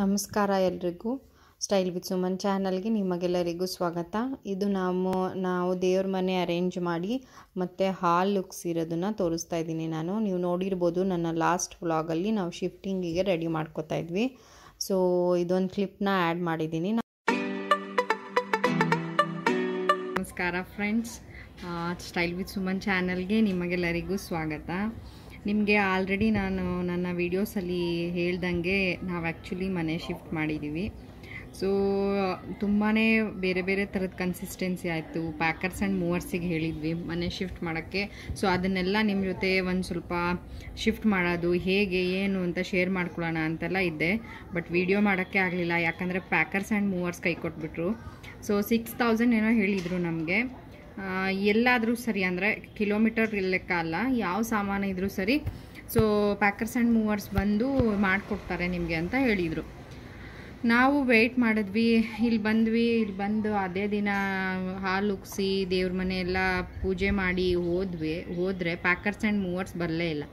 ನಮಸ್ಕಾರ ಎಲ್ರಿಗೂ style with Suman ಚಾನಲ್ಗೆ ನಿಮಗೆಲ್ಲರಿಗೂ ಸ್ವಾಗತ ಇದು ನಾವು ನಾವು ದೇವ್ರ ಮನೆ ಅರೇಂಜ್ ಮಾಡಿ ಮತ್ತು ಹಾಲ್ ಲುಕ್ಸ್ ಇರೋದನ್ನು ತೋರಿಸ್ತಾ ಇದ್ದೀನಿ ನಾನು ನೀವು ನೋಡಿರ್ಬೋದು ನನ್ನ ಲಾಸ್ಟ್ ವ್ಲಾಗಲ್ಲಿ ನಾವು ಶಿಫ್ಟಿಂಗಿಗೆ ರೆಡಿ ಮಾಡ್ಕೋತಾ ಇದ್ವಿ ಸೊ ಇದೊಂದು ಕ್ಲಿಪ್ನ ಆ್ಯಡ್ ಮಾಡಿದ್ದೀನಿ ನಮಸ್ಕಾರ ಫ್ರೆಂಡ್ಸ್ ಸ್ಟೈಲ್ ವಿತ್ ಸುಮನ್ ಚಾನಲ್ಗೆ ನಿಮಗೆಲ್ಲರಿಗೂ ಸ್ವಾಗತ ನಿಮಗೆ ಆಲ್ರೆಡಿ ನಾನು ನನ್ನ ವೀಡಿಯೋಸಲ್ಲಿ ಹೇಳ್ದಂಗೆ ನಾವು ಆ್ಯಕ್ಚುಲಿ ಮನೆ ಶಿಫ್ಟ್ ಮಾಡಿದ್ದೀವಿ ಸೊ ತುಂಬಾ ಬೇರೆ ಬೇರೆ ಥರದ ಕನ್ಸಿಸ್ಟೆನ್ಸಿ ಆಯಿತು ಪ್ಯಾಕರ್ಸ್ ಆ್ಯಂಡ್ ಮೂವರ್ಸಿಗೆ ಹೇಳಿದ್ವಿ ಮನೆ ಶಿಫ್ಟ್ ಮಾಡೋಕ್ಕೆ ಸೊ ಅದನ್ನೆಲ್ಲ ನಿಮ್ಮ ಜೊತೆ ಒಂದು ಸ್ವಲ್ಪ ಶಿಫ್ಟ್ ಮಾಡೋದು ಹೇಗೆ ಏನು ಅಂತ ಶೇರ್ ಮಾಡ್ಕೊಳ್ಳೋಣ ಅಂತೆಲ್ಲ ಇದ್ದೆ ಬಟ್ ವೀಡಿಯೋ ಮಾಡೋಕ್ಕೆ ಆಗಲಿಲ್ಲ ಯಾಕಂದರೆ ಪ್ಯಾಕರ್ಸ್ ಆ್ಯಂಡ್ ಮೂವರ್ಸ್ ಕೈ ಕೊಟ್ಬಿಟ್ರು ಸೊ ಸಿಕ್ಸ್ ಏನೋ ಹೇಳಿದರು ನಮಗೆ ಎಲ್ಲಾದರೂ ಸರಿ ಅಂದರೆ ಕಿಲೋಮೀಟರ್ ಲೆಕ್ಕ ಅಲ್ಲ ಯಾವ ಸಾಮಾನು ಇದ್ದರೂ ಸರಿ ಸೊ ಪ್ಯಾಕರ್ಸ್ ಆ್ಯಂಡ್ ಮೂವರ್ಸ್ ಬಂದು ಮಾಡಿಕೊಡ್ತಾರೆ ನಿಮಗೆ ಅಂತ ಹೇಳಿದರು ನಾವು ವೆಯ್ಟ್ ಮಾಡಿದ್ವಿ ಇಲ್ಲಿ ಬಂದ್ವಿ ಇಲ್ಲಿ ಬಂದು ಅದೇ ದಿನ ಹಾಲು ಉಗ್ಸಿ ದೇವ್ರ ಮನೆ ಎಲ್ಲ ಪೂಜೆ ಮಾಡಿ ಹೋದ್ವಿ ಹೋದರೆ ಪ್ಯಾಕರ್ಸ್ ಆ್ಯಂಡ್ ಮೂವರ್ಸ್ ಬರಲೇ ಇಲ್ಲ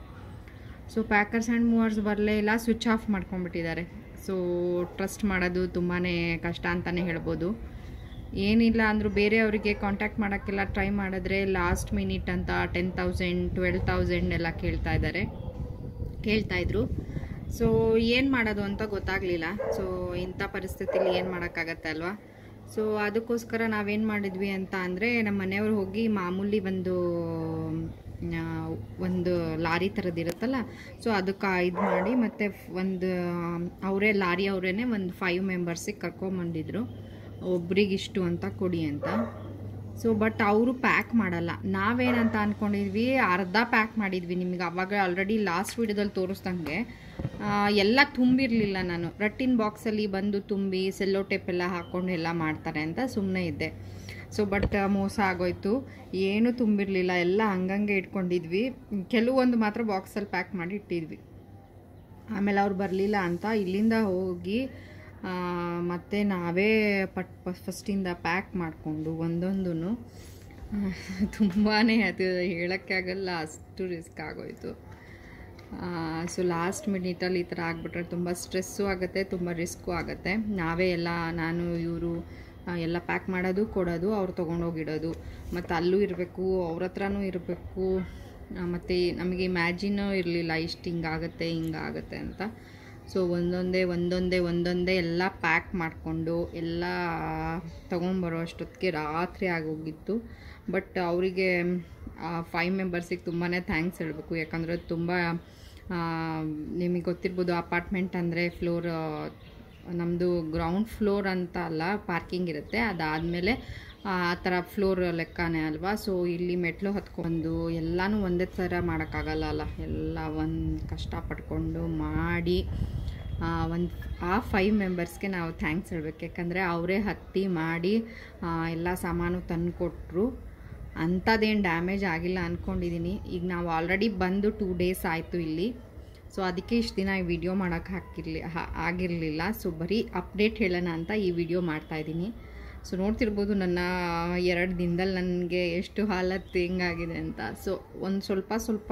ಸೊ ಪ್ಯಾಕರ್ಸ್ ಆ್ಯಂಡ್ ಮೂವರ್ಸ್ ಬರಲೇ ಇಲ್ಲ ಸ್ವಿಚ್ ಆಫ್ ಮಾಡ್ಕೊಂಡ್ಬಿಟ್ಟಿದ್ದಾರೆ ಸೊ ಟ್ರಸ್ಟ್ ಮಾಡೋದು ತುಂಬಾ ಕಷ್ಟ ಅಂತಲೇ ಹೇಳ್ಬೋದು ಏನಿಲ್ಲ ಅಂದರೂ ಬೇರೆಯವರಿಗೆ ಕಾಂಟ್ಯಾಕ್ಟ್ ಮಾಡೋಕ್ಕೆಲ್ಲ ಟ್ರೈ ಮಾಡಿದ್ರೆ ಲಾಸ್ಟ್ ಮಿನಿಟ್ ಅಂತ ಟೆನ್ ತೌಸಂಡ್ ಟ್ವೆಲ್ ತೌಸಂಡ್ ಎಲ್ಲ ಕೇಳ್ತಾ ಇದ್ದಾರೆ ಕೇಳ್ತಾಯಿದ್ರು ಸೊ ಏನು ಮಾಡೋದು ಅಂತ ಗೊತ್ತಾಗಲಿಲ್ಲ ಸೊ ಇಂಥ ಪರಿಸ್ಥಿತಿಲಿ ಏನು ಮಾಡೋಕ್ಕಾಗತ್ತೆ ಅಲ್ವಾ ಸೊ ಅದಕ್ಕೋಸ್ಕರ ನಾವೇನು ಮಾಡಿದ್ವಿ ಅಂತ ಅಂದರೆ ನಮ್ಮ ಮನೆಯವ್ರು ಹೋಗಿ ಮಾಮೂಲಿ ಒಂದು ಒಂದು ಲಾರಿ ಇರುತ್ತಲ್ಲ ಸೊ ಅದಕ್ಕೆ ಇದು ಮಾಡಿ ಮತ್ತು ಒಂದು ಅವರೇ ಲಾರಿ ಅವರೇ ಒಂದು ಫೈವ್ ಮೆಂಬರ್ಸಿಗೆ ಕರ್ಕೊಂಬಂದಿದ್ರು ಇಷ್ಟು ಅಂತ ಕೊಡಿ ಅಂತ ಸೊ ಬಟ್ ಅವರು ಪ್ಯಾಕ್ ಮಾಡಲ್ಲ ನಾವೇನಂತ ಅಂದ್ಕೊಂಡಿದ್ವಿ ಅರ್ಧ ಪ್ಯಾಕ್ ಮಾಡಿದ್ವಿ ನಿಮಗೆ ಅವಾಗ ಆಲ್ರೆಡಿ ಲಾಸ್ಟ್ ವೀಡಿಯೋದಲ್ಲಿ ತೋರಿಸ್ದಂಗೆ ಎಲ್ಲ ತುಂಬಿರಲಿಲ್ಲ ನಾನು ರಟ್ಟಿನ ಬಾಕ್ಸಲ್ಲಿ ಬಂದು ತುಂಬಿ ಸೆಲ್ಲೋ ಟೇಪ್ ಎಲ್ಲ ಹಾಕ್ಕೊಂಡು ಎಲ್ಲ ಮಾಡ್ತಾರೆ ಅಂತ ಸುಮ್ಮನೆ ಇದ್ದೆ ಸೊ ಬಟ್ ಮೋಸ ಆಗೋಯ್ತು ಏನೂ ತುಂಬಿರಲಿಲ್ಲ ಎಲ್ಲ ಹಂಗಂಗೆ ಇಟ್ಕೊಂಡಿದ್ವಿ ಕೆಲವೊಂದು ಮಾತ್ರ ಬಾಕ್ಸಲ್ಲಿ ಪ್ಯಾಕ್ ಮಾಡಿ ಇಟ್ಟಿದ್ವಿ ಆಮೇಲೆ ಅವ್ರು ಬರಲಿಲ್ಲ ಅಂತ ಇಲ್ಲಿಂದ ಹೋಗಿ ಮತ್ತು ನಾವೇ ಪಟ್ ಫಸ್ಟಿಂದ ಪ್ಯಾಕ್ ಮಾಡಿಕೊಂಡು ಒಂದೊಂದು ತುಂಬಾ ಅದು ಹೇಳೋಕ್ಕೆ ಆಗಲ್ಲ ಅಷ್ಟು ರಿಸ್ಕ್ ಆಗೋಯಿತು ಸೊ ಲಾಸ್ಟ್ ಮಿನಿಟಲ್ಲಿ ಈ ಥರ ಆಗಿಬಿಟ್ರೆ ತುಂಬ ಸ್ಟ್ರೆಸ್ಸು ಆಗುತ್ತೆ ತುಂಬ ರಿಸ್ಕು ಆಗುತ್ತೆ ನಾವೇ ಎಲ್ಲ ನಾನು ಇವರು ಎಲ್ಲ ಪ್ಯಾಕ್ ಮಾಡೋದು ಕೊಡೋದು ಅವ್ರು ತೊಗೊಂಡೋಗಿಡೋದು ಮತ್ತು ಅಲ್ಲೂ ಇರಬೇಕು ಅವ್ರ ಹತ್ರನೂ ಇರಬೇಕು ಮತ್ತು ನಮಗೆ ಇಮ್ಯಾಜಿನೂ ಇರಲಿಲ್ಲ ಇಷ್ಟು ಹಿಂಗಾಗತ್ತೆ ಹಿಂಗಾಗತ್ತೆ ಅಂತ ಸೊ ಒಂದೊಂದೇ ಒಂದೊಂದೇ ಒಂದೊಂದೇ ಎಲ್ಲ ಪ್ಯಾಕ್ ಮಾಡಿಕೊಂಡು ಎಲ್ಲ ತೊಗೊಂಬರೋ ಅಷ್ಟೊತ್ತಿಗೆ ರಾತ್ರಿ ಆಗೋಗಿತ್ತು ಬಟ್ ಅವರಿಗೆ ಫೈವ್ ಮೆಂಬರ್ಸಿಗೆ ತುಂಬಾ ಥ್ಯಾಂಕ್ಸ್ ಹೇಳಬೇಕು ಯಾಕಂದರೆ ತುಂಬ ನಿಮಗೆ ಗೊತ್ತಿರ್ಬೋದು ಅಪಾರ್ಟ್ಮೆಂಟ್ ಅಂದರೆ ಫ್ಲೋರ್ ನಮ್ಮದು ಗ್ರೌಂಡ್ ಫ್ಲೋರ್ ಅಂತ ಅಲ್ಲ ಪಾರ್ಕಿಂಗ್ ಇರುತ್ತೆ ಅದಾದಮೇಲೆ ಆ ಥರ ಫ್ಲೋರ್ ಲೆಕ್ಕನೇ ಅಲ್ವಾ ಸೊ ಇಲ್ಲಿ ಮೆಟ್ಲು ಹತ್ಕೊಂಡು ಎಲ್ಲನೂ ಒಂದೇ ಥರ ಮಾಡೋಕ್ಕಾಗಲ್ಲ ಅಲ್ಲ ಎಲ್ಲ ಒಂದು ಕಷ್ಟಪಟ್ಕೊಂಡು ಮಾಡಿ ಒಂದು ಆ ಫೈವ್ ಮೆಂಬರ್ಸ್ಗೆ ನಾವು ಥ್ಯಾಂಕ್ಸ್ ಹೇಳಬೇಕು ಯಾಕಂದರೆ ಅವರೇ ಹತ್ತಿ ಮಾಡಿ ಎಲ್ಲ ಸಾಮಾನು ತಂದು ಕೊಟ್ಟರು ಅಂಥದ್ದೇನು ಡ್ಯಾಮೇಜ್ ಆಗಿಲ್ಲ ಅಂದ್ಕೊಂಡಿದ್ದೀನಿ ಈಗ ನಾವು ಆಲ್ರೆಡಿ ಬಂದು ಟೂ ಡೇಸ್ ಆಯಿತು ಇಲ್ಲಿ ಸೊ ಅದಕ್ಕೆ ಇಷ್ಟು ದಿನ ಈ ವಿಡಿಯೋ ಮಾಡೋಕ್ಕೆ ಹಾಕಿರಲಿ ಆಗಿರಲಿಲ್ಲ ಸೊ ಬರೀ ಅಪ್ಡೇಟ್ ಹೇಳೋಣ ಅಂತ ಈ ವಿಡಿಯೋ ಮಾಡ್ತಾಯಿದ್ದೀನಿ ಸೊ ನೋಡ್ತಿರ್ಬೋದು ನನ್ನ ಎರಡು ದಿನದಲ್ಲಿ ನನಗೆ ಎಷ್ಟು ಹಾಲತ್ತು ಹೆಂಗಾಗಿದೆ ಅಂತ ಸೊ ಒಂದು ಸ್ವಲ್ಪ ಸ್ವಲ್ಪ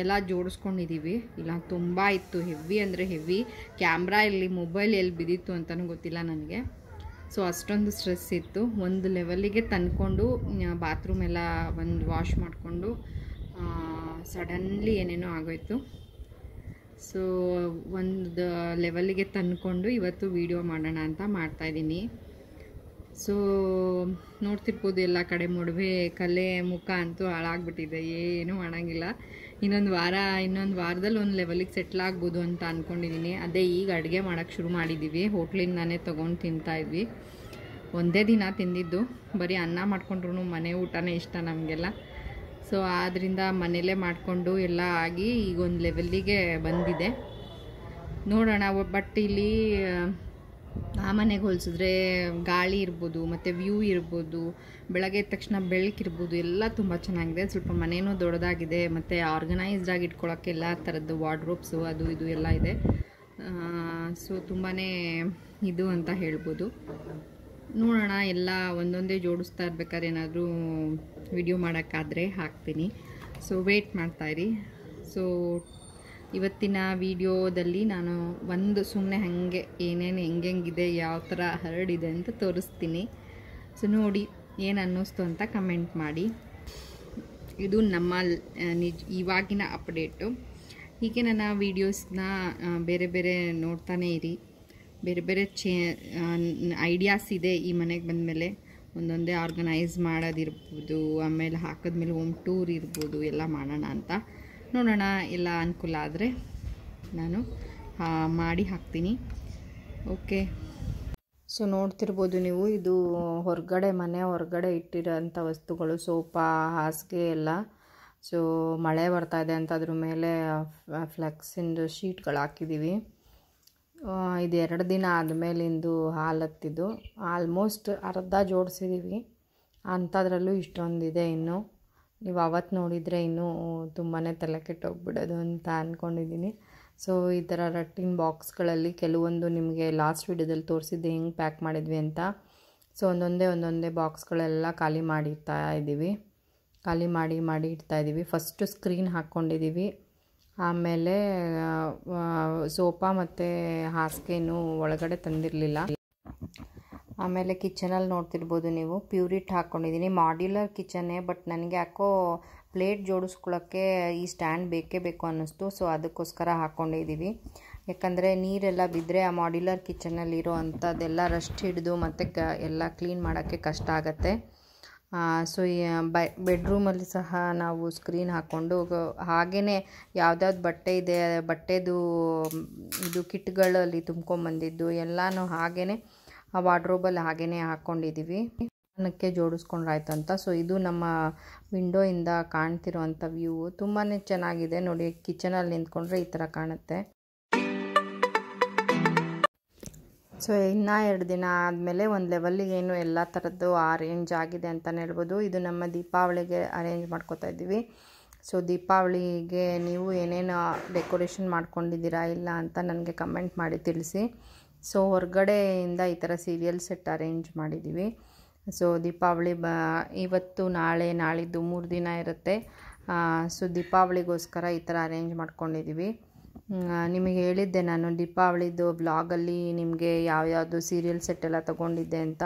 ಎಲ್ಲ ಜೋಡಿಸ್ಕೊಂಡಿದ್ದೀವಿ ಇಲ್ಲ ತುಂಬ ಇತ್ತು ಹೆವಿ ಅಂದರೆ ಹೆವಿ ಕ್ಯಾಮ್ರಾ ಎಲ್ಲಿ ಮೊಬೈಲ್ ಎಲ್ಲಿ ಬಿದ್ದಿತ್ತು ಅಂತಲೂ ಗೊತ್ತಿಲ್ಲ ನನಗೆ ಸೊ ಅಷ್ಟೊಂದು ಸ್ಟ್ರೆಸ್ ಇತ್ತು ಒಂದು ಲೆವೆಲಿಗೆ ತಂದ್ಕೊಂಡು ಬಾತ್ರೂಮ್ ಎಲ್ಲ ಒಂದು ವಾಶ್ ಮಾಡಿಕೊಂಡು ಸಡನ್ಲಿ ಏನೇನೋ ಆಗೋಯ್ತು ಸೊ ಒಂದು ಲೆವೆಲಿಗೆ ತಂದ್ಕೊಂಡು ಇವತ್ತು ವೀಡಿಯೋ ಮಾಡೋಣ ಅಂತ ಮಾಡ್ತಾಯಿದ್ದೀನಿ ಸೊ ನೋಡ್ತಿರ್ಬೋದು ಎಲ್ಲ ಕಡೆ ಮೊಡವೆ ಕಲೆ ಮುಖ ಅಂತೂ ಹಾಳಾಗ್ಬಿಟ್ಟಿದೆ ಏನೂ ಮಾಡೋಂಗಿಲ್ಲ ಇನ್ನೊಂದು ವಾರ ಇನ್ನೊಂದು ವಾರದಲ್ಲಿ ಒಂದು ಲೆವೆಲಿಗೆ ಸೆಟ್ಲ್ ಆಗ್ಬೋದು ಅಂತ ಅಂದ್ಕೊಂಡಿದ್ದೀನಿ ಅದೇ ಈಗ ಅಡುಗೆ ಮಾಡೋಕ್ಕೆ ಶುರು ಮಾಡಿದ್ದೀವಿ ಹೋಟ್ಲಿಂದಾನೇ ತೊಗೊಂಡು ಇದ್ವಿ ಒಂದೇ ದಿನ ತಿಂದಿದ್ದು ಬರೀ ಅನ್ನ ಮಾಡ್ಕೊಂಡ್ರೂ ಮನೆ ಊಟನೇ ಇಷ್ಟ ನಮಗೆಲ್ಲ ಸೊ ಆದ್ದರಿಂದ ಮನೇಲೇ ಮಾಡಿಕೊಂಡು ಎಲ್ಲ ಆಗಿ ಈಗ ಒಂದು ಲೆವೆಲ್ಲಿಗೆ ಬಂದಿದೆ ನೋಡೋಣ ಬಟ್ ಇಲ್ಲಿ ಆ ಮನೆಗೆ ಹೋಲಿಸಿದ್ರೆ ಗಾಳಿ ಇರ್ಬೋದು ಮತ್ತು ವ್ಯೂ ಇರ್ಬೋದು ಬೆಳಗ್ಗೆ ಎದ್ದ ತಕ್ಷಣ ಬೆಳಕಿರ್ಬೋದು ಎಲ್ಲ ತುಂಬ ಚೆನ್ನಾಗಿದೆ ಸ್ವಲ್ಪ ಮನೆಯೂ ದೊಡ್ಡದಾಗಿದೆ ಮತ್ತು ಆರ್ಗನೈಸ್ಡ್ ಆಗಿ ಇಟ್ಕೊಳ್ಳೋಕ್ಕೆ ಎಲ್ಲ ಥರದ್ದು ವಾರ್ಡ್ರೋಬ್ಸು ಅದು ಇದು ಎಲ್ಲ ಇದೆ ಸೊ ತುಂಬಾ ಇದು ಅಂತ ಹೇಳ್ಬೋದು ನೋಡೋಣ ಎಲ್ಲ ಒಂದೊಂದೇ ಜೋಡಿಸ್ತಾ ಇರ್ಬೇಕಾದ್ರೆ ಏನಾದರೂ ವಿಡಿಯೋ ಮಾಡೋಕ್ಕಾದರೆ ಹಾಕ್ತೀನಿ ಸೊ ವೆಯ್ಟ್ ಮಾಡ್ತಾಯಿರಿ ಸೊ ಇವತ್ತಿನ ವಿಡಿಯೋದಲ್ಲಿ ನಾನು ಒಂದು ಸುಮ್ಮನೆ ಹಂಗೆ ಏನೇನು ಹೆಂಗೆಂಗಿದೆ ಯಾವ ಥರ ಹರಡಿದೆ ಅಂತ ತೋರಿಸ್ತೀನಿ ಸೊ ನೋಡಿ ಏನು ಅನ್ನಿಸ್ತು ಅಂತ ಕಮೆಂಟ್ ಮಾಡಿ ಇದು ನಮ್ಮ ನಿಜ ಇವಾಗಿನ ಅಪ್ಡೇಟು ಹೀಗೆ ನನ್ನ ವೀಡಿಯೋಸ್ನ ಬೇರೆ ಬೇರೆ ನೋಡ್ತಾನೇ ಇರಿ ಬೇರೆ ಬೇರೆ ಚೇ ಐಡಿಯಾಸ್ ಇದೆ ಈ ಮನೆಗೆ ಬಂದಮೇಲೆ ಒಂದೊಂದೇ ಆರ್ಗನೈಸ್ ಮಾಡೋದಿರ್ಬೋದು ಆಮೇಲೆ ಹಾಕಿದ್ಮೇಲೆ ಹೋಮ್ ಟೂರ್ ಇರ್ಬೋದು ಎಲ್ಲ ಮಾಡೋಣ ಅಂತ ನೋಡೋಣ ಎಲ್ಲ ಅನುಕೂಲ ಆದರೆ ನಾನು ಮಾಡಿ ಹಾಕ್ತೀನಿ ಓಕೆ ಸೊ ನೋಡ್ತಿರ್ಬೋದು ನೀವು ಇದು ಹೊರಗಡೆ ಮನೆ ಹೊರಗಡೆ ಇಟ್ಟಿರೋಂಥ ವಸ್ತುಗಳು ಸೋಫಾ ಹಾಸಿಗೆ ಎಲ್ಲ ಸೊ ಮಳೆ ಬರ್ತಾ ಇದೆ ಅಂತ ಅದ್ರ ಮೇಲೆ ಫ್ಲೆಕ್ಸಿಂದು ಶೀಟ್ಗಳು ಹಾಕಿದ್ದೀವಿ ಇದು ಎರಡು ದಿನ ಆದಮೇಲಿಂದು ಹಾಲತ್ತಿದ್ದು ಆಲ್ಮೋಸ್ಟ್ ಅರ್ಧ ಜೋಡಿಸಿದ್ದೀವಿ ಅಂಥದ್ರಲ್ಲೂ ಇಷ್ಟೊಂದಿದೆ ಇನ್ನು ನೀವು ಅವತ್ತು ನೋಡಿದರೆ ಇನ್ನೂ ತುಂಬಾ ತಲೆ ಕೆಟ್ಟೋಗ್ಬಿಡೋದು ಅಂತ ಅಂದ್ಕೊಂಡಿದ್ದೀನಿ ಸೊ ಈ ಥರ ರಟ್ಟಿನ ಬಾಕ್ಸ್ಗಳಲ್ಲಿ ಕೆಲವೊಂದು ನಿಮಗೆ ಲಾಸ್ಟ್ ವಿಡಿಯೋದಲ್ಲಿ ತೋರಿಸಿದ್ದೆ ಹೆಂಗೆ ಪ್ಯಾಕ್ ಮಾಡಿದ್ವಿ ಅಂತ ಸೊ ಒಂದೊಂದೇ ಒಂದೊಂದೇ ಬಾಕ್ಸ್ಗಳೆಲ್ಲ ಖಾಲಿ ಮಾಡಿಡ್ತಾ ಇದ್ದೀವಿ ಖಾಲಿ ಮಾಡಿ ಮಾಡಿ ಇಡ್ತಾ ಇದ್ದೀವಿ ಫಸ್ಟು ಸ್ಕ್ರೀನ್ ಹಾಕ್ಕೊಂಡಿದ್ದೀವಿ ಆಮೇಲೆ ಸೋಫಾ ಮತ್ತು ಹಾಸಿಗೆನೂ ಒಳಗಡೆ ತಂದಿರಲಿಲ್ಲ ಆಮೇಲೆ ಕಿಚನಲ್ಲಿ ನೋಡ್ತಿರ್ಬೋದು ನೀವು ಪ್ಯೂರಿಟ್ ಹಾಕ್ಕೊಂಡಿದ್ದೀನಿ ಮಾಡ್ಯುಲರ್ ಕಿಚನ್ನೇ ಬಟ್ ನನಗೆ ಯಾಕೋ ಪ್ಲೇಟ್ ಜೋಡಿಸ್ಕೊಳ್ಳೋಕ್ಕೆ ಈ ಸ್ಟ್ಯಾಂಡ್ ಬೇಕೇ ಬೇಕು ಅನ್ನಿಸ್ತು ಸೊ ಅದಕ್ಕೋಸ್ಕರ ಹಾಕ್ಕೊಂಡಿದ್ದೀವಿ ಯಾಕಂದರೆ ನೀರೆಲ್ಲ ಬಿದ್ದರೆ ಆ ಮಾಡ್ಯುಲರ್ ಇರೋ ಅಂಥದ್ದೆಲ್ಲ ರಸ್ಟ್ ಹಿಡಿದು ಮತ್ತು ಕ ಎಲ್ಲ ಕ್ಲೀನ್ ಮಾಡೋಕ್ಕೆ ಕಷ್ಟ ಆಗುತ್ತೆ ಸೊ ಬೈ ಬೆಡ್ರೂಮಲ್ಲಿ ಸಹ ನಾವು ಸ್ಕ್ರೀನ್ ಹಾಕ್ಕೊಂಡು ಹಾಗೇ ಯಾವ್ದಾವ್ದು ಬಟ್ಟೆ ಇದೆ ಬಟ್ಟೆದು ಇದು ಕಿಟ್ಗಳಲ್ಲಿ ತುಂಬ್ಕೊಂಬಂದಿದ್ದು ಎಲ್ಲನೂ ಹಾಗೇ ಆ ವಾರ್ಡ್ರೋಬಲ್ಲಿ ಹಾಗೇ ಹಾಕ್ಕೊಂಡಿದ್ದೀವಿ ಅನ್ನಕ್ಕೆ ಜೋಡಿಸ್ಕೊಂಡ್ರಾಯ್ತು ಅಂತ ಸೊ ಇದು ನಮ್ಮ ವಿಂಡೋಯಿಂದ ಕಾಣ್ತಿರುವಂಥ ವ್ಯೂ ತುಂಬಾ ಚೆನ್ನಾಗಿದೆ ನೋಡಿ ಕಿಚನಲ್ಲಿ ನಿಂತ್ಕೊಂಡ್ರೆ ಈ ಥರ ಕಾಣುತ್ತೆ ಸೊ ಇನ್ನೂ ಎರಡು ದಿನ ಆದಮೇಲೆ ಒಂದು ಲೆವೆಲ್ಲಿಗೆ ಏನು ಎಲ್ಲ ಥರದ್ದು ಅರೇಂಜ್ ಆಗಿದೆ ಅಂತಲೇ ಹೇಳ್ಬೋದು ಇದು ನಮ್ಮ ದೀಪಾವಳಿಗೆ ಅರೇಂಜ್ ಮಾಡ್ಕೋತಾ ಇದ್ದೀವಿ ಸೊ ದೀಪಾವಳಿಗೆ ನೀವು ಏನೇನು ಡೆಕೋರೇಷನ್ ಮಾಡ್ಕೊಂಡಿದ್ದೀರಾ ಇಲ್ಲ ಅಂತ ನನಗೆ ಕಮೆಂಟ್ ಮಾಡಿ ತಿಳಿಸಿ ಸೊ ಹೊರಗಡೆಯಿಂದ ಈ ಥರ ಸೀರಿಯಲ್ ಸೆಟ್ ಅರೇಂಜ್ ಮಾಡಿದ್ದೀವಿ ಸೊ ದೀಪಾವಳಿ ಬ ಇವತ್ತು ನಾಳೆ ನಾಳಿದ್ದು ಮೂರು ದಿನ ಇರುತ್ತೆ ಸೊ ದೀಪಾವಳಿಗೋಸ್ಕರ ಈ ಥರ ಅರೇಂಜ್ ಮಾಡ್ಕೊಂಡಿದ್ದೀವಿ ನಿಮಗೆ ಹೇಳಿದ್ದೆ ನಾನು ದೀಪಾವಳಿದು ಬ್ಲಾಗಲ್ಲಿ ನಿಮಗೆ ಯಾವ್ಯಾವುದು ಸೀರಿಯಲ್ ಸೆಟ್ ಎಲ್ಲ ತೊಗೊಂಡಿದ್ದೆ ಅಂತ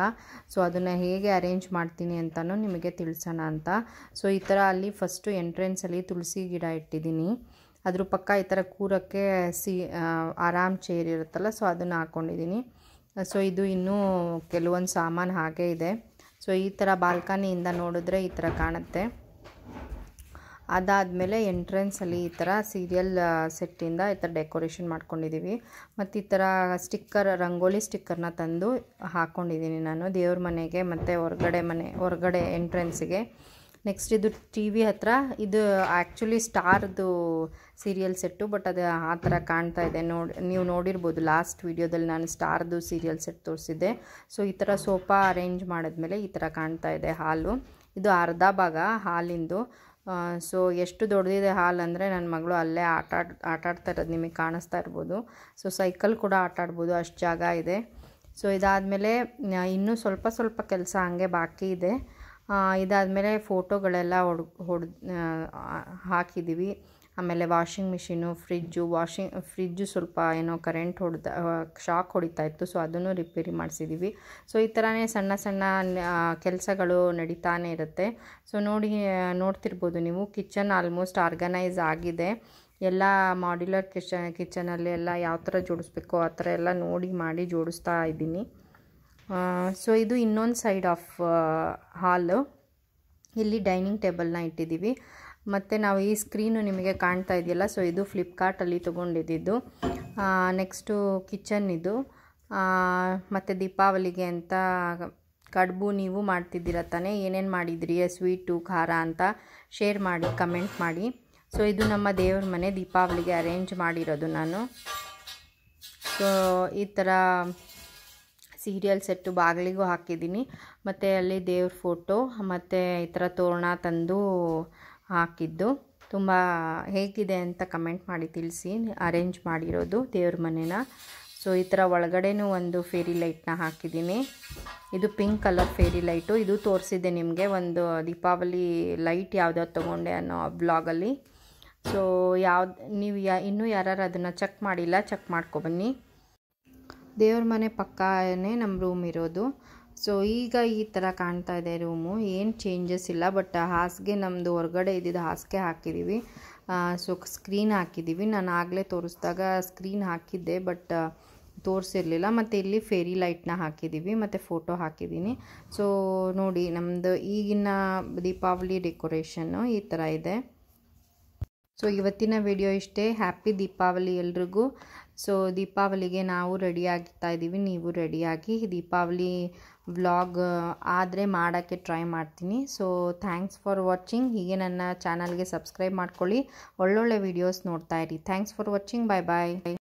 ಸೊ ಅದನ್ನು ಹೇಗೆ ಅರೇಂಜ್ ಮಾಡ್ತೀನಿ ಅಂತಲೂ ನಿಮಗೆ ತಿಳಿಸೋಣ ಅಂತ ಸೊ ಈ ಥರ ಅಲ್ಲಿ ಫಸ್ಟು ಎಂಟ್ರೆನ್ಸಲ್ಲಿ ತುಳಸಿ ಗಿಡ ಇಟ್ಟಿದ್ದೀನಿ ಅದ್ರ ಪಕ್ಕ ಈ ಥರ ಕೂರೋಕ್ಕೆ ಸಿ ಆರಾಮ್ ಚೇರ್ ಇರುತ್ತಲ್ಲ ಸೊ ಅದನ್ನು ಹಾಕ್ಕೊಂಡಿದ್ದೀನಿ ಸೊ ಇದು ಇನ್ನೂ ಕೆಲವೊಂದು ಸಾಮಾನು ಹಾಗೆ ಇದೆ ಸೊ ಈ ಥರ ಬಾಲ್ಕನಿಯಿಂದ ನೋಡಿದ್ರೆ ಈ ಥರ ಕಾಣುತ್ತೆ ಅದಾದಮೇಲೆ ಎಂಟ್ರೆನ್ಸಲ್ಲಿ ಈ ಥರ ಸೀರಿಯಲ್ ಸೆಟ್ಟಿಂದ ಈ ಥರ ಡೆಕೋರೇಷನ್ ಮಾಡ್ಕೊಂಡಿದ್ದೀವಿ ಮತ್ತು ಈ ಥರ ಸ್ಟಿಕ್ಕರ್ ರಂಗೋಲಿ ಸ್ಟಿಕ್ಕರ್ನ ತಂದು ಹಾಕ್ಕೊಂಡಿದ್ದೀನಿ ನಾನು ದೇವ್ರ ಮನೆಗೆ ಮತ್ತು ಹೊರಗಡೆ ಮನೆ ಹೊರಗಡೆ ಎಂಟ್ರೆನ್ಸಿಗೆ ನೆಕ್ಸ್ಟ್ ಇದು ಟಿ ವಿ ಹತ್ರ ಇದು ಆ್ಯಕ್ಚುಲಿ ಸ್ಟಾರ್ದು ಸೀರಿಯಲ್ ಸೆಟ್ಟು ಬಟ್ ಅದು ಆ ಥರ ಕಾಣ್ತಾ ಇದೆ ನೋಡಿ ನೀವು ನೋಡಿರ್ಬೋದು ಲಾಸ್ಟ್ ವೀಡಿಯೋದಲ್ಲಿ ನಾನು ಸ್ಟಾರ್ದು ಸೀರಿಯಲ್ ಸೆಟ್ ತೋರಿಸಿದ್ದೆ ಸೊ ಈ ಥರ ಸೋಫಾ ಅರೇಂಜ್ ಮಾಡಿದ್ಮೇಲೆ ಈ ಥರ ಕಾಣ್ತಾ ಇದೆ ಹಾಲು ಇದು ಅರ್ಧ ಭಾಗ ಹಾಲಿಂದು ಸೊ ಎಷ್ಟು ದೊಡ್ಡದಿದೆ ಹಾಲು ಅಂದರೆ ನನ್ನ ಮಗಳು ಅಲ್ಲೇ ಆಟ ಆಟಾಡ್ತಾ ಇರೋದು ನಿಮಗೆ ಕಾಣಿಸ್ತಾ ಇರ್ಬೋದು ಸೊ ಸೈಕಲ್ ಕೂಡ ಆಟಾಡ್ಬೋದು ಅಷ್ಟು ಜಾಗ ಇದೆ ಸೊ ಇದಾದಮೇಲೆ ಇನ್ನೂ ಸ್ವಲ್ಪ ಸ್ವಲ್ಪ ಕೆಲಸ ಹಂಗೆ ಬಾಕಿ ಇದೆ ಇದಾದಮೇಲೆ ಫೋಟೋಗಳೆಲ್ಲ ಹೊಡ್ ಹೊಡ್ ಹಾಕಿದ್ದೀವಿ ಆಮೇಲೆ washing machine fridge washing fridge ಸ್ವಲ್ಪ ಏನೋ ಕರೆಂಟ್ ಹೊಡೆದ ಶಾಕ್ ಹೊಡಿತಾ ಇತ್ತು ಸೊ ಅದನ್ನು ರಿಪೇರಿ ಮಾಡಿಸಿದ್ದೀವಿ ಸೊ ಈ ಥರನೇ ಸಣ್ಣ ಸಣ್ಣ ಕೆಲಸಗಳು ನಡೀತಾನೆ ಇರುತ್ತೆ ಸೊ ನೋಡಿ ನೋಡ್ತಿರ್ಬೋದು ನೀವು ಕಿಚನ್ ಆಲ್ಮೋಸ್ಟ್ ಆರ್ಗನೈಸ್ ಆಗಿದೆ ಎಲ್ಲ ಮಾಡ್ಯುಲರ್ ಕಿಚನ್ ಕಿಚನಲ್ಲಿ ಎಲ್ಲ ಯಾವ ಥರ ಜೋಡಿಸ್ಬೇಕು ಆ ಥರ ಎಲ್ಲ ನೋಡಿ ಮಾಡಿ ಜೋಡಿಸ್ತಾ ಇದ್ದೀನಿ ಸೊ ಇದು ಇನ್ನೊಂದು ಸೈಡ್ ಆಫ್ ಹಾಲ್ ಇಲ್ಲಿ ಡೈನಿಂಗ್ ಟೇಬಲ್ನ ಇಟ್ಟಿದ್ದೀವಿ ಮತ್ತು ನಾವು ಈ ಸ್ಕ್ರೀನು ನಿಮಗೆ ಕಾಣ್ತಾ ಇದೆಯಲ್ಲ ಸೊ ಇದು ಫ್ಲಿಪ್ಕಾರ್ಟಲ್ಲಿ ತೊಗೊಂಡಿದ್ದು ನೆಕ್ಸ್ಟು ಕಿಚನ್ ಇದು ಮತ್ತು ದೀಪಾವಳಿಗೆ ಅಂತ ಕಡುಬು ನೀವು ಮಾಡ್ತಿದ್ದೀರ ತಾನೇ ಏನೇನು ಮಾಡಿದ್ರಿ ಸ್ವೀಟು ಖಾರ ಅಂತ ಶೇರ್ ಮಾಡಿ ಕಮೆಂಟ್ ಮಾಡಿ ಸೊ ಇದು ನಮ್ಮ ದೇವ್ರ ಮನೆ ದೀಪಾವಳಿಗೆ ಅರೇಂಜ್ ಮಾಡಿರೋದು ನಾನು ಸೊ ಈ ಥರ ಸೀರಿಯಲ್ ಸೆಟ್ಟು ಬಾಗಿಲಿಗೂ ಹಾಕಿದ್ದೀನಿ ಮತ್ತು ಅಲ್ಲಿ ದೇವ್ರ ಫೋಟೋ ಮತ್ತು ಈ ಥರ ತೋರಣ ತಂದು ಹಾಕಿದ್ದು ತುಂಬ ಹೇಗಿದೆ ಅಂತ ಕಮೆಂಟ್ ಮಾಡಿ ತಿಳಿಸಿ ಅರೇಂಜ್ ಮಾಡಿರೋದು ದೇವ್ರ ಮನೆನ ಸೊ ಈ ಥರ ಒಳಗಡೆನೂ ಒಂದು ಫೇರಿ ಲೈಟ್ನ ಹಾಕಿದ್ದೀನಿ ಇದು ಪಿಂಕ್ ಕಲರ್ ಫೇರಿ ಲೈಟು ಇದು ತೋರಿಸಿದ್ದೆ ನಿಮಗೆ ಒಂದು ದೀಪಾವಳಿ ಲೈಟ್ ಯಾವ್ದಾವ್ದು ತೊಗೊಂಡೆ ಅನ್ನೋ ಬ್ಲಾಗಲ್ಲಿ ಸೊ ಯಾವ್ದು ನೀವು ಯಾ ಇನ್ನೂ ಯಾರು ಅದನ್ನು ಚೆಕ್ ಮಾಡಿಲ್ಲ ಚೆಕ್ ಮಾಡ್ಕೊಬನ್ನಿ ದೇವ್ರ ಮನೆ ಪಕ್ಕನೇ ನಮ್ಮ ರೂಮ್ ಇರೋದು ಸೊ ಈಗ ಈ ಥರ ಕಾಣ್ತಾ ಇದೆ ರೂಮು ಏನು ಚೇಂಜಸ್ ಇಲ್ಲ ಬಟ್ ಹಾಸಿಗೆ ನಮ್ಮದು ಹೊರಗಡೆ ಇದ್ದಿದ್ದು ಹಾಸಿಗೆ ಹಾಕಿದ್ದೀವಿ ಸೊ ಸ್ಕ್ರೀನ್ ಹಾಕಿದ್ದೀವಿ ನಾನು ಆಗಲೇ ತೋರಿಸಿದಾಗ ಸ್ಕ್ರೀನ್ ಹಾಕಿದ್ದೆ ಬಟ್ ತೋರಿಸಿರಲಿಲ್ಲ ಮತ್ತು ಇಲ್ಲಿ ಫೇರಿ ಲೈಟ್ನ ಹಾಕಿದ್ದೀವಿ ಮತ್ತು ಫೋಟೋ ಹಾಕಿದ್ದೀನಿ ಸೊ ನೋಡಿ ನಮ್ಮದು ಈಗಿನ ದೀಪಾವಳಿ ಡೆಕೋರೇಷನ್ನು ಈ ಥರ ಇದೆ ಸೊ ಇವತ್ತಿನ ವಿಡಿಯೋ ಇಷ್ಟೇ ಹ್ಯಾಪಿ ದೀಪಾವಳಿ ಎಲ್ರಿಗೂ ಸೊ ದೀಪಾವಳಿಗೆ ನಾವು ರೆಡಿ ಆಗ್ತಾ ಇದ್ದೀವಿ ನೀವು ರೆಡಿಯಾಗಿ ದೀಪಾವಳಿ ವ್ಲಾಗ್ ಆದರೆ ಮಾಡೋಕ್ಕೆ ಟ್ರೈ ಮಾಡ್ತೀನಿ ಸೊ ಥ್ಯಾಂಕ್ಸ್ ಫಾರ್ ವಾಚಿಂಗ್ ಹೀಗೆ ನನ್ನ ಚಾನಲ್ಗೆ ಸಬ್ಸ್ಕ್ರೈಬ್ ಮಾಡ್ಕೊಳ್ಳಿ ಒಳ್ಳೊಳ್ಳೆ ವೀಡಿಯೋಸ್ ನೋಡ್ತಾ ಇರಿ thanks for watching bye bye